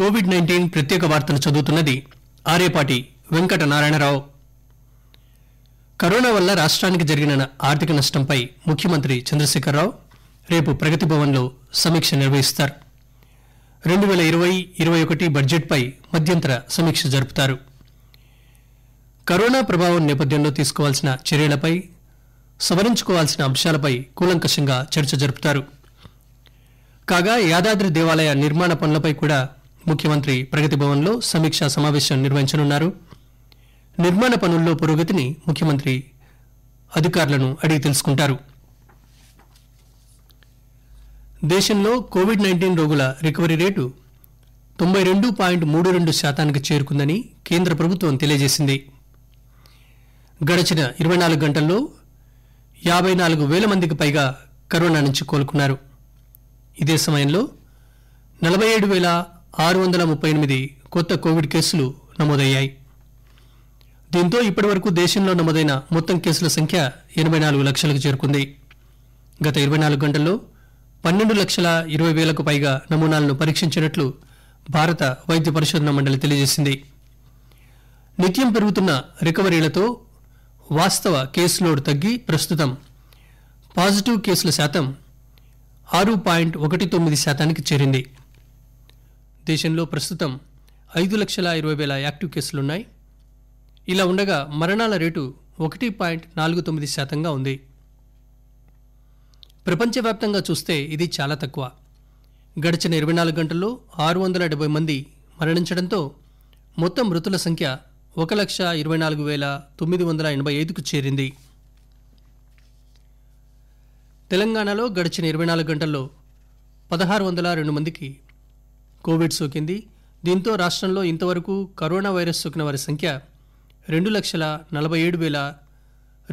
Covid nineteen ప్రత్యేక వార్తలు చదువుతున్నది ఆరేపాటి వెంకట నారాయణరావు కరోనా వల్ల రాష్ట్రానికి జరిగిన ఆర్థిక నష్టంపై ముఖ్యమంత్రి చంద్రశేఖరరావు రేపు ప్రగతి భవన్లో సమీక్ష నిర్వహిస్తారు రెండు వేల ఇరవై ఇరవై ఒకటి బడ్జెట్పై మధ్యంతర సమీక్ష జరుపుతారు కరోనా ప్రభావం నేపథ్యంలో తీసుకోవాల్సిన చర్యలపై సవరించుకోవాల్సిన అంశాలపై కూలంకషంగా చర్చ జరుపుతారు కాగా యాదాద్రి దేవాలయ నిర్మాణ పనులపై కూడా ముఖ్యమంత్రి ప్రగతి భవన్లో సమీక్షా సమావేశం నిర్వహించనున్నారు నిర్మాణ పనుల్లో పురోగతిని ముఖ్యమంత్రి అధికారులను అడిగి తెలుసుకుంటారు దేశంలో కోవిడ్ నైన్టీన్ రోగుల రికవరీ రేటు తొంభై రెండు పాయింట్ మూడు రెండు శాతానికి చేరుకుందని కేంద్ర ప్రభుత్వం తెలియజేసింది గడచిన ఇరవై నాలుగు గంటల్లో యాభై నాలుగు వేల మందికి పైగా కరోనా నుంచి కోలుకున్నారు ఇదే సమయంలో నలభై ఏడు వేల ఆరు వందల ముప్పై ఎనిమిది కొత్త కోవిడ్ కేసులు నమోదయ్యాయి దీంతో ఇప్పటివరకు దేశంలో నమోదైన మొత్తం కేసుల సంఖ్య ఎనభై నాలుగు లక్షలకు చేరుకుంది గత ఇరవై నాలుగు గంటల్లో పన్నెండు లక్షల ఇరవై వేలకు పైగా నమూనాలను పరీక్షించినట్లు భారత వైద్య పరిశోధన మండలి తెలియజేసింది నిత్యం పెరుగుతున్న రికవరీలతో వాస్తవ కేసు లోడ్ తగ్గి ప్రస్తుతం పాజిటివ్ కేసుల శాతం ఆరు పాయింట్ ఒకటి తొమ్మిది శాతానికి చేరింది దేశంలో ప్రస్తుతం ఐదు లక్షల ఇరవై వేల యాక్టివ్ కేసులున్నాయి ఇలా ఉండగా మరణాల రేటు ఒకటి పాయింట్ నాలుగు తొమ్మిది శాతంగా ఉంది ప్రపంచవ్యాప్తంగా చూస్తే ఇది చాలా తక్కువ గడిచిన ఇరవై నాలుగు గంటల్లో ఆరు వందల డెబ్బై మంది మరణించడంతో మొత్తం మృతుల సంఖ్య ఒక లక్ష ఇరవై నాలుగు వేల తొమ్మిది వందల ఎనభై ఐదుకు చేరింది తెలంగాణలో గడిచిన ఇరవై నాలుగు గంటల్లో పదహారు వందల రెండు మందికి కోవిడ్ సోకింది దీంతో రాష్ట్రంలో ఇంతవరకు కరోనా వైరస్ సోకిన వారి సంఖ్య రెండు లక్షల నలభై ఏడు వేల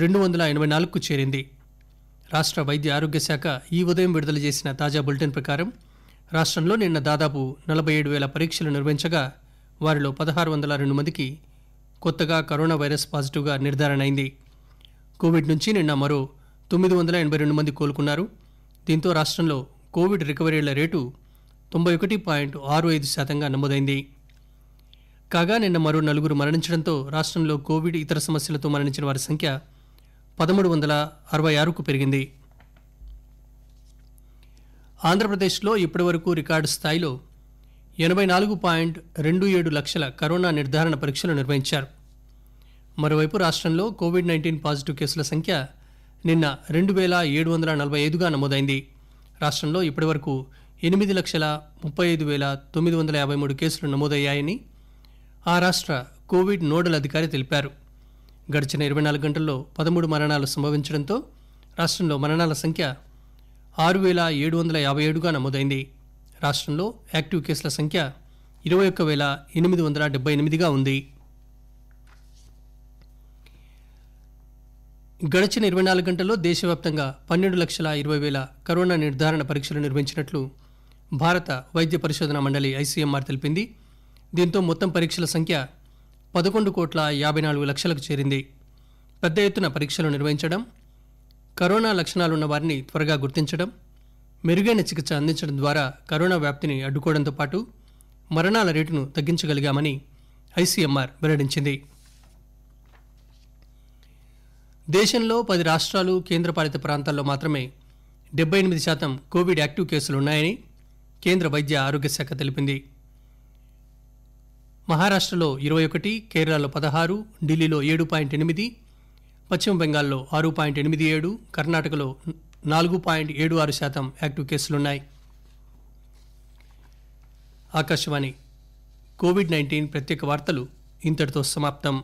రెండు వందల ఎనభై నాలుగుకు చేరింది రాష్ట్ర వైద్య ఆరోగ్య శాఖ ఈ ఉదయం విడుదల చేసిన తాజా బులెటిన్ ప్రకారం రాష్ట్రంలో నిన్న దాదాపు నలభై ఏడు వేల పరీక్షలు నిర్వహించగా వారిలో పదహారు వందల రెండు మందికి కొత్తగా కరోనా వైరస్ పాజిటివ్గా నిర్ధారణ అయింది కోవిడ్ నుంచి నిన్న మరో తొమ్మిది వందల ఎనభై రెండు మంది కోలుకున్నారు దీంతో రాష్ట్రంలో కోవిడ్ రికవరీల రేటు తొంభై ఒకటి పాయింట్ ఆరు ఐదు శాతంగా నమోదైంది కాగా నిన్న మరో నలుగురు మరణించడంతో రాష్ట్రంలో కోవిడ్ ఇతర సమస్యలతో మరణించిన వారి సంఖ్య పదమూడు వందల అరవై ఆరుకు పెరిగింది ఆంధ్రప్రదేశ్లో ఇప్పటివరకు రికార్డు స్థాయిలో ఎనభై నాలుగు పాయింట్ రెండు ఏడు లక్షల కరోనా నిర్ధారణ పరీక్షలు నిర్వహించారు మరోవైపు రాష్ట్రంలో కోవిడ్ నైన్టీన్ పాజిటివ్ కేసుల సంఖ్య నిన్న రెండు వేల ఏడు వందల నలభై ఐదుగా నమోదైంది రాష్ట్రంలో ఇప్పటివరకు ఎనిమిది లక్షల ముప్పై ఐదు వేల తొమ్మిది వందల యాభై మూడు కేసులు నమోదయ్యాయని ఆ రాష్ట్ర కోవిడ్ నోడల్ అధికారి తెలిపారు గడిచిన ఇరవై నాలుగు గంటల్లో పదమూడు మరణాలు సంభవించడంతో రాష్ట్రంలో మరణాల సంఖ్య ఆరు వేల ఏడు వందల యాభై ఏడుగా నమోదైంది రాష్ట్రంలో యాక్టివ్ కేసుల సంఖ్య ఇరవై ఒక్క వేల ఎనిమిది వందల డెబ్బై ఎనిమిదిగా ఉంది గడిచిన ఇరవై నాలుగు గంటల్లో దేశవ్యాప్తంగా పన్నెండు లక్షల ఇరవై వేల కరోనా నిర్ధారణ పరీక్షలు నిర్వహించినట్లు భారత వైద్య పరిశోధన మండలి ఐసీఎంఆర్ తెలిపింది దీంతో మొత్తం పరీక్షల సంఖ్య పదకొండు కోట్ల యాభై నాలుగు లక్షలకు చేరింది పెద్ద ఎత్తున పరీక్షలు నిర్వహించడం కరోనా లక్షణాలున్న వారిని త్వరగా గుర్తించడం మెరుగైన చికిత్స అందించడం ద్వారా కరోనా వ్యాప్తిని అడ్డుకోవడంతో పాటు మరణాల రేటును తగ్గించగలిగామని ఐసీఎంఆర్ వెల్లడించింది దేశంలో పది రాష్ట్రాలు కేంద్రపాలిత ప్రాంతాల్లో మాత్రమే డెబ్బై ఎనిమిది శాతం కోవిడ్ యాక్టివ్ కేసులున్నాయని కేంద్ర వైద్య ఆరోగ్య శాఖ తెలిపింది మహారాష్ట్రలో ఇరవై ఒకటి కేరళలో పదహారు ఢిల్లీలో ఏడు పాయింట్ ఎనిమిది పశ్చిమ బెంగాల్లో ఆరు పాయింట్ ఎనిమిది ఏడు కర్ణాటకలో నాలుగు పాయింట్ ఏడు ఆరు శాతం యాక్టివ్ కేసులున్నాయి ఆకాశవాణి కోవిడ్ నైన్టీన్ ప్రత్యేక వార్తలు ఇంతటితో సమాప్తం